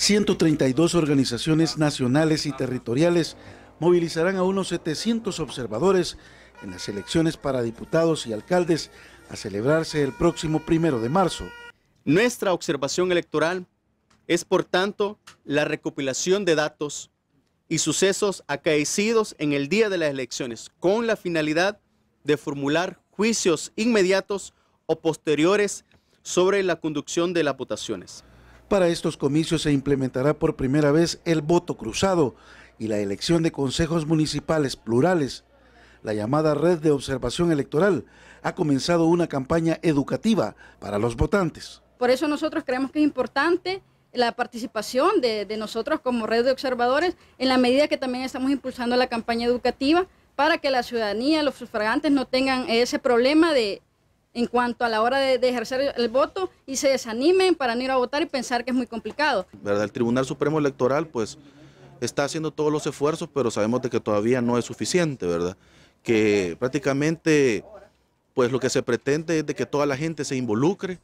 132 organizaciones nacionales y territoriales movilizarán a unos 700 observadores en las elecciones para diputados y alcaldes a celebrarse el próximo primero de marzo. Nuestra observación electoral es, por tanto, la recopilación de datos y sucesos acaecidos en el día de las elecciones con la finalidad de formular juicios inmediatos o posteriores sobre la conducción de las votaciones. Para estos comicios se implementará por primera vez el voto cruzado y la elección de consejos municipales plurales. La llamada Red de Observación Electoral ha comenzado una campaña educativa para los votantes. Por eso nosotros creemos que es importante la participación de, nosotros como red de observadores en la medida que también estamos impulsando la campaña educativa para que la ciudadanía, los sufragantes no tengan ese problema de en cuanto a la hora de, ejercer el voto y se desanimen para no ir a votar y pensar que es muy complicado. El Tribunal Supremo Electoral pues está haciendo todos los esfuerzos, pero sabemos de que todavía no es suficiente, ¿verdad? Que prácticamente pues lo que se pretende es de que toda la gente se involucre.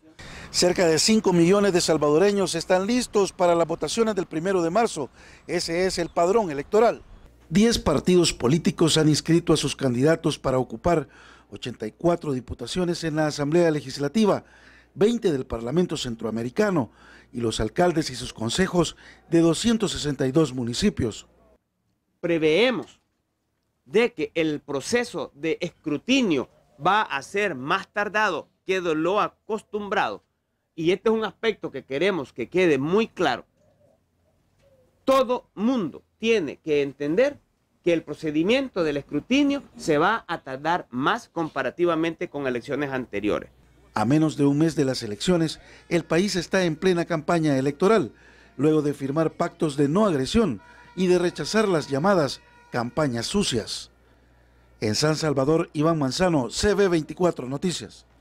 Cerca de 5 millones de salvadoreños están listos para las votaciones del primero de marzo. Ese es el padrón electoral. 10 partidos políticos han inscrito a sus candidatos para ocupar 84 diputaciones en la Asamblea Legislativa, 20 del Parlamento Centroamericano y los alcaldes y sus consejos de 262 municipios. Preveemos de que el proceso de escrutinio va a ser más tardado que lo acostumbrado. Y este es un aspecto que queremos que quede muy claro. Todo mundo tiene que entender que el procedimiento del escrutinio se va a tardar más comparativamente con elecciones anteriores. A menos de un mes de las elecciones, el país está en plena campaña electoral, luego de firmar pactos de no agresión y de rechazar las llamadas campañas sucias. En San Salvador, Iván Manzano, CB24 Noticias.